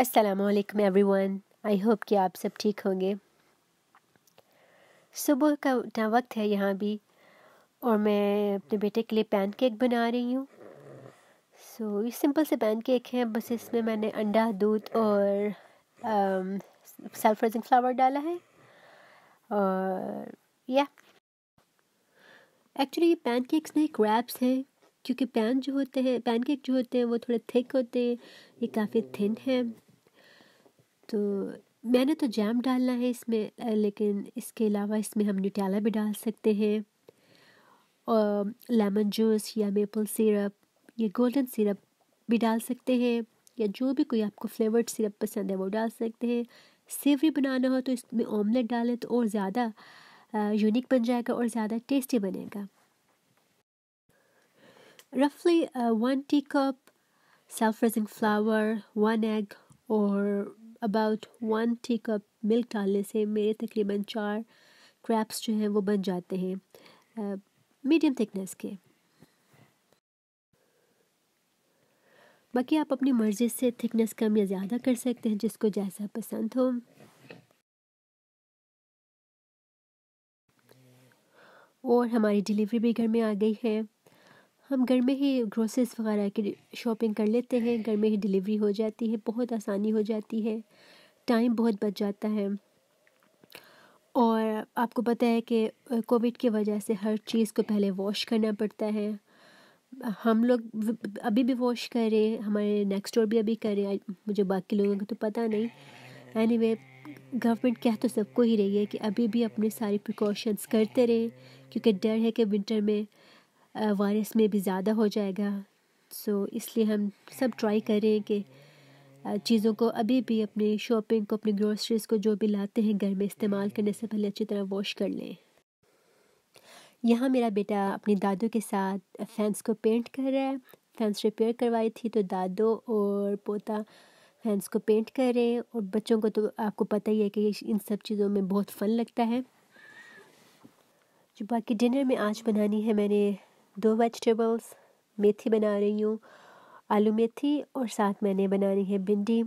असलकम every one आई hope कि आप सब ठीक होंगे सुबह का उठना वक्त है यहाँ भी और मैं अपने बेटे के लिए पैन केक बना रही हूँ सो so, ये सिंपल से पैन केक है बस इसमें मैंने अंडा दूध और सेल्फ फ्रोजन फ्लावर डाला है और या एक्चुअली ये पैन केक्स नहीं क्रैप्स हैं क्योंकि पैन जो होते हैं पैन केक जो होते हैं वो थोड़े थिक होते हैं ये काफ़ी थिन है तो मैंने तो जैम डालना है इसमें लेकिन इसके अलावा इसमें हम न्यूटेला भी डाल सकते हैं और लेमन जूस या मेपल सिरप या गोल्डन सिरप भी डाल सकते हैं या जो भी कोई आपको फ्लेवर्ड सिरप पसंद है वो डाल सकते हैं सेवरी बनाना हो तो इसमें ऑमलेट डालें तो और ज़्यादा यूनिक बन जाएगा और ज़्यादा टेस्टी बनेगा रफली one teacup self raising flour one egg और about one teacup milk डालने से मेरे तकरीबन चार क्रैप्स जो हैं वो बन जाते हैं मीडियम थिकनेस के बाकी आप अपनी मर्ज़ी से थिकनेस कम या ज़्यादा कर सकते हैं जिसको जैसा पसंद हो और हमारी डिलीवरी भी घर में आ गई है हम घर में ही ग्रोसरीज वगैरह की शॉपिंग कर लेते हैं घर में ही डिलीवरी हो जाती है बहुत आसानी हो जाती है टाइम बहुत बच जाता है और आपको पता है कि कोविड की वजह से हर चीज़ को पहले वॉश करना पड़ता है हम लोग अभी भी वॉश करें हमारे नेक्स्ट डोर भी अभी करें मुझे बाकी लोगों को तो पता नहीं एनी गवर्नमेंट कह तो सबको ही रही है कि अभी भी अपने सारी प्रिकॉशंस करते रहें क्योंकि डर है कि विंटर में वायरस में भी ज़्यादा हो जाएगा सो इसलिए हम सब ट्राई कर रहे हैं कि चीज़ों को अभी भी अपने शॉपिंग को अपनी ग्रोसरीज़ को जो भी लाते हैं घर में इस्तेमाल करने से पहले अच्छी तरह वॉश कर लें यहाँ मेरा बेटा अपनी दादू के साथ फैंस को पेंट कर रहा है फैंस रिपेयर करवाई थी तो दादो और पोता फैंस को पेंट कर रहे हैं और बच्चों को तो आपको पता ही है कि इन सब चीज़ों में बहुत फ़न लगता है जो बाकी डिनर में आज बनानी है मैंने दो वेजिटेबल्स मेथी बना रही हूँ आलू मेथी और साथ मैंने बनानी है भिंडी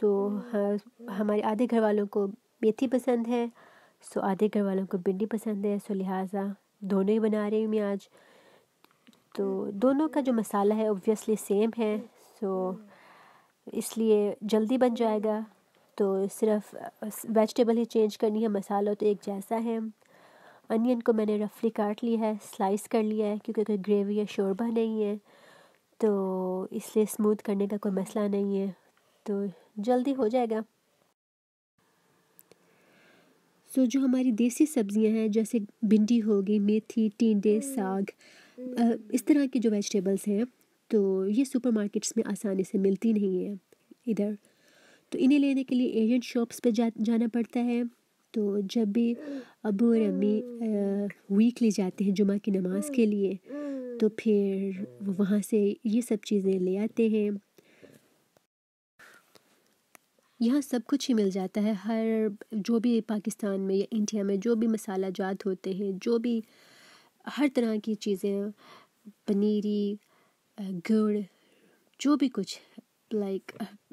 सो हाँ, हमारे आधे घर वालों को मेथी पसंद है सो आधे घर वालों को भिंडी पसंद है सो लिहाजा दोनों ही बना रही हूँ मैं आज तो दोनों का जो मसाला है ओबियसली सेम है सो इसलिए जल्दी बन जाएगा तो सिर्फ वेजिटेबल ही चेंज करनी है मसाला तो एक जैसा है अनियन को मैंने रफली काट लिया है स्लाइस कर लिया है क्योंकि अगर ग्रेवी या शोरबा नहीं है तो इसलिए स्मूथ करने का कोई मसला नहीं है तो जल्दी हो जाएगा सो so, जो हमारी देसी सब्ज़ियां हैं जैसे भिंडी होगी मेथी टींडे हम्म। साग इस तरह के जो वेजिटेबल्स हैं तो ये सुपरमार्केट्स में आसानी से मिलती नहीं है इधर तो इन्हें लेने के लिए एजेंट शॉप्स पे जा जाना पड़ता है तो जब भी अबू और अम्मी वीकली जाते हैं जुमा की नमाज़ के लिए तो फिर वहाँ से ये सब चीज़ें ले आते हैं यहाँ सब कुछ ही मिल जाता है हर जो भी पाकिस्तान में या इंडिया में जो भी मसाला जात होते हैं जो भी हर तरह की चीज़ें पनीरी गुड़ जो भी कुछ लाइक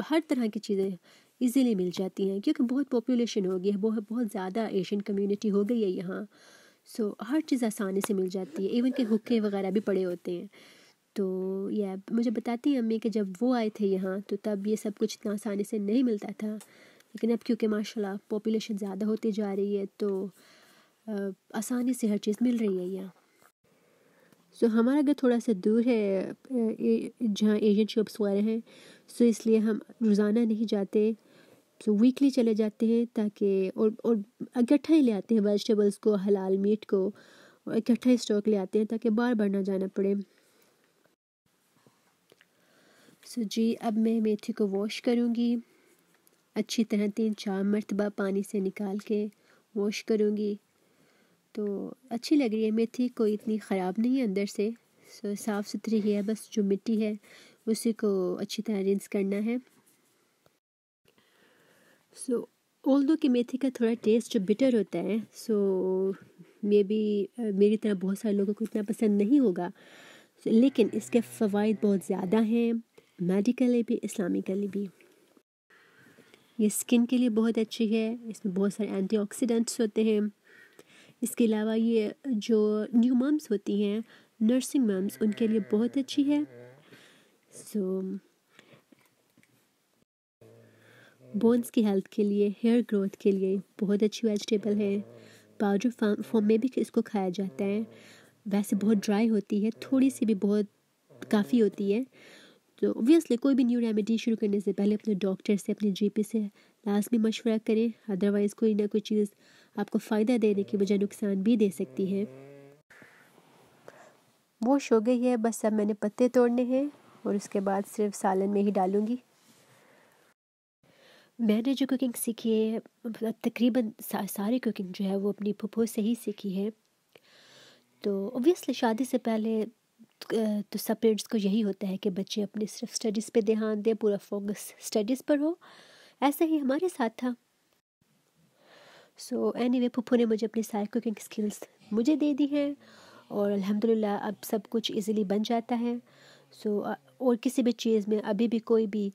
हर तरह की चीज़ें इजीली मिल जाती हैं क्योंकि बहुत पॉपुलेशन हो गई है बहुत बहुत ज़्यादा एशियन कम्युनिटी हो गई है यहाँ सो so, हर चीज़ आसानी से मिल जाती है इवन के हुक्के वगैरह भी पड़े होते हैं तो यह मुझे बताती हैं अम्मी कि जब वो आए थे यहाँ तो तब ये सब कुछ इतना आसानी से नहीं मिलता था लेकिन अब क्योंकि माशाल्लाह पॉपुलेशन ज़्यादा होती जा रही है तो आसानी से हर चीज़ मिल रही है यहाँ सो so, हमारा घर थोड़ा सा दूर है जहाँ एशियन शॉप्स वगैरह हैं सो so, इसलिए हम रोज़ाना नहीं जाते कि वीकली चले जाते हैं ताकि और और इकट्ठा ही ले आते हैं वेजिटेबल्स को हलाल मीट को और इकट्ठा ही स्टॉक ले आते हैं ताकि बार बार ना जाना पड़े सो so, जी अब मैं मेथी को वॉश करूँगी अच्छी तरह तीन चार मरतबा पानी से निकाल के वॉश करूँगी तो अच्छी लग रही है मेथी कोई इतनी ख़राब नहीं है अंदर से सो साफ़ सुथरी ही है बस जो मिट्टी है उसी को अच्छी तरह रिंस करना है सो ऑल दो कि मेथी का थोड़ा टेस्ट जो बिटर होता है सो मे बी मेरी तरह बहुत सारे लोगों को इतना पसंद नहीं होगा so, लेकिन इसके फ़वाद बहुत ज़्यादा हैं मेडिकली भी इस्लामिकली भी ये स्किन के लिए बहुत अच्छी है इसमें बहुत सारे एंटीऑक्सीडेंट्स होते हैं इसके अलावा ये जो न्यू मम्स होती हैं नर्सिंग मम्स उनके लिए बहुत अच्छी है सो so, बोन्स की हेल्थ के लिए हेयर ग्रोथ के लिए बहुत अच्छी वेजिटेबल है पाउडर फॉर्म फॉर्म में भी इसको खाया जाता है वैसे बहुत ड्राई होती है थोड़ी सी भी बहुत काफ़ी होती है तो ओबियसली कोई भी न्यू रेमेडी शुरू करने से पहले अपने डॉक्टर से अपने जी से लाजमी मशवरा करें अदरवाइज़ कोई ना कोई चीज़ आपको फ़ायदा देने की बजाय नुकसान भी दे सकती है वो हो गई है बस अब मैंने पत्ते तोड़ने हैं और उसके बाद सिर्फ सालन में ही डालूंगी मैंने जो कुकिंग सीखी है मतलब तकरीबन सा, सारी कुकिंग जो है वो अपनी पुप्पो से ही सीखी है तो ओबियसली शादी से पहले तो सब पेरेंट्स को यही होता है कि बच्चे अपने सिर्फ स्टडीज़ पे ध्यान दें पूरा फोकस स्टडीज़ पर हो ऐसा ही हमारे साथ था सो एनी वे पुप्पो ने मुझे अपनी सारी कुकिंग स्किल्स मुझे दे दी हैं और अल्हम्दुलिल्लाह अब सब कुछ इजीली बन जाता है सो so, और किसी भी चीज़ में अभी भी कोई भी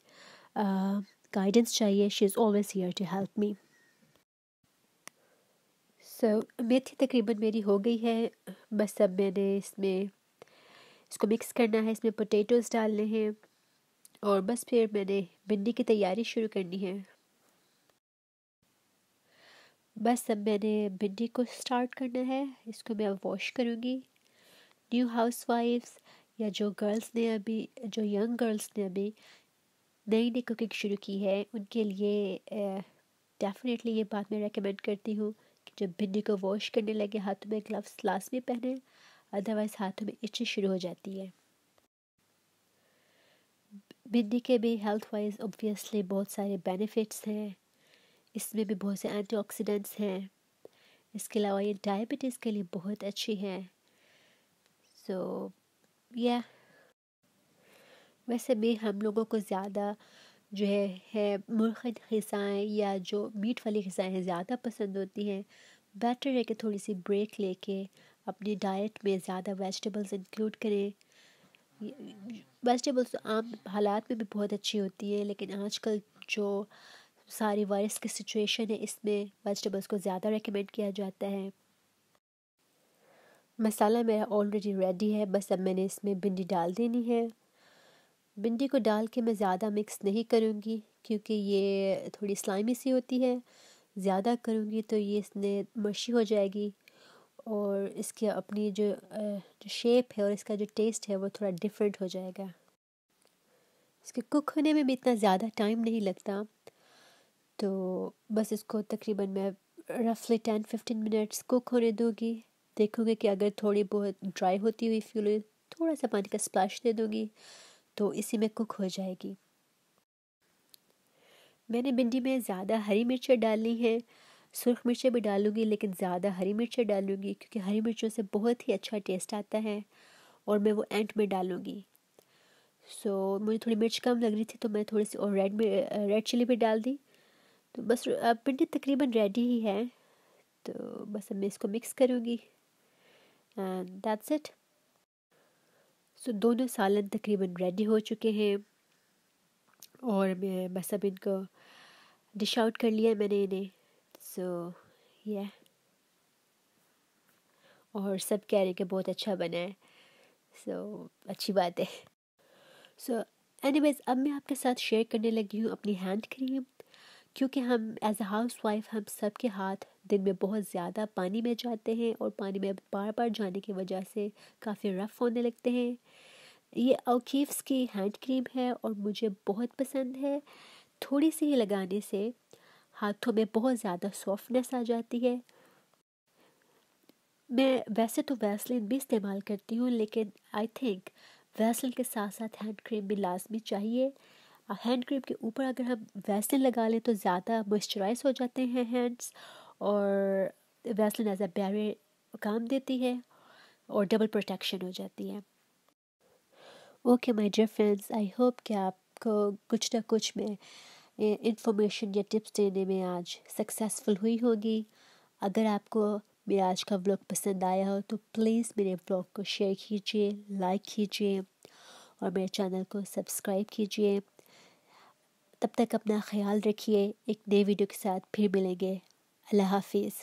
आ, गाइडेंस चाहिए she is always here to help me so मेथी तकरीबन मेरी हो गई है बस अब मैंने इसमें इसको मिक्स करना है इसमें पोटैटोज़ डालने हैं और बस फिर मैंने भिंडी की तैयारी शुरू करनी है बस अब मैंने भिंडी को स्टार्ट करना है इसको मैं अब वॉश करूँगी न्यू हाउस वाइफ्स या जो गर्ल्स ने अभी जो यंग गर्ल्स ने अभी नई नई कुकिंग शुरू की है उनके लिए डेफिनेटली ये बात मैं रेकमेंड करती हूँ कि जब भिंडी को वॉश करने लगे हाथों में ग्लव्स भी पहने अदरवाइज़ हाथों में इच्छी शुरू हो जाती है भिंडी के भी हेल्थ वाइज ऑब्वियसली बहुत सारे बेनिफिट्स हैं इसमें भी बहुत से एंटीऑक्सीडेंट्स हैं इसके अलावा ये डायबिटीज़ के लिए बहुत अच्छी है सो so, या yeah. वैसे भी हम लोगों को ज़्यादा जो है है मुर्खन खिसाएँ या जो मीट वाली खिसाएँ हैं ज़्यादा पसंद होती हैं बेटर है कि थोड़ी सी ब्रेक लेके अपनी डाइट में ज़्यादा वेजिटेबल्स इंक्लूड करें वेजिटेबल्स तो आम हालात में भी बहुत अच्छी होती है लेकिन आजकल जो सारी वायरस की सिचुएशन है इसमें वेजिटेबल्स को ज़्यादा रेकमेंड किया जाता है मसाला मेरा ऑलरेडी रेडी है बस अब मैंने इसमें भिंडी डाल देनी है भिंडी को डाल के मैं ज़्यादा मिक्स नहीं करूँगी क्योंकि ये थोड़ी स्लाइमी सी होती है ज़्यादा करूँगी तो ये इसने मशी हो जाएगी और इसकी अपनी जो जो शेप है और इसका जो टेस्ट है वो थोड़ा डिफरेंट हो जाएगा इसके कुक होने में भी इतना ज़्यादा टाइम नहीं लगता तो बस इसको तकरीबन मैं रफली टेन फिफ्टीन मिनट्स कुक होने दूँगी देखूँगी कि अगर थोड़ी बहुत ड्राई होती हुई फ्यूल थोड़ा सा पानी का स्प्लैश दे दूँगी तो इसी में कुक हो जाएगी मैंने भिंडी में ज़्यादा हरी मिर्चें डालनी हैं सुरख मिर्चें भी डालूंगी लेकिन ज़्यादा हरी मिर्चें डालूंगी क्योंकि हरी मिर्चों से बहुत ही अच्छा टेस्ट आता है और मैं वो एंड में डालूंगी सो so, मुझे थोड़ी मिर्च कम लग रही थी तो मैं थोड़ी सी और रेड रेड चिली भी डाल दी तो बस अब भिंडी तकरीबन रेडी ही है तो बस अब मैं इसको मिक्स करूँगी दैट्स इट सो दोनों सालन तकरीबन रेडी हो चुके हैं और मैं बस अब इनको डिश आउट कर लिया मैंने इन्हें सो यह ये और सब कह रहे हैं कि बहुत अच्छा बना है सो अच्छी बात है सो एनीवेज अब मैं आपके साथ शेयर करने लगी हूँ अपनी हैंड क्रीम क्योंकि हम एज अ हाउस वाइफ हम सब के हाथ दिन में बहुत ज़्यादा पानी में जाते हैं और पानी में बार बार जाने की वजह से काफ़ी रफ़ होने लगते हैं ये अवकीफ्स की हैंड क्रीम है और मुझे बहुत पसंद है थोड़ी सी लगाने से हाथों में बहुत ज़्यादा सॉफ्टनेस आ जाती है मैं वैसे तो वैसलिन भी इस्तेमाल करती हूँ लेकिन आई थिंक वैसलिन के साथ साथ हैंड क्रीम भी लाजमी चाहिए हैंड क्रीम के ऊपर अगर हम वैसलिन लगा लें तो ज़्यादा मॉइस्चराइज हो जाते हैं हैंड्स और वैसलिन एज अ बैरियर काम देती है और डबल प्रोटेक्शन हो जाती है okay my dear friends I hope कि आपको कुछ ना कुछ में इंफॉर्मेशन या टिप्स देने में आज सक्सेसफुल हुई होगी अगर आपको मेरा आज का व्लॉग पसंद आया हो तो प्लीज़ मेरे व्लॉग को शेयर कीजिए लाइक कीजिए और मेरे चैनल को सब्सक्राइब कीजिए तब तक अपना ख्याल रखिए एक नई वीडियो के साथ फिर मिलेंगे لها فيز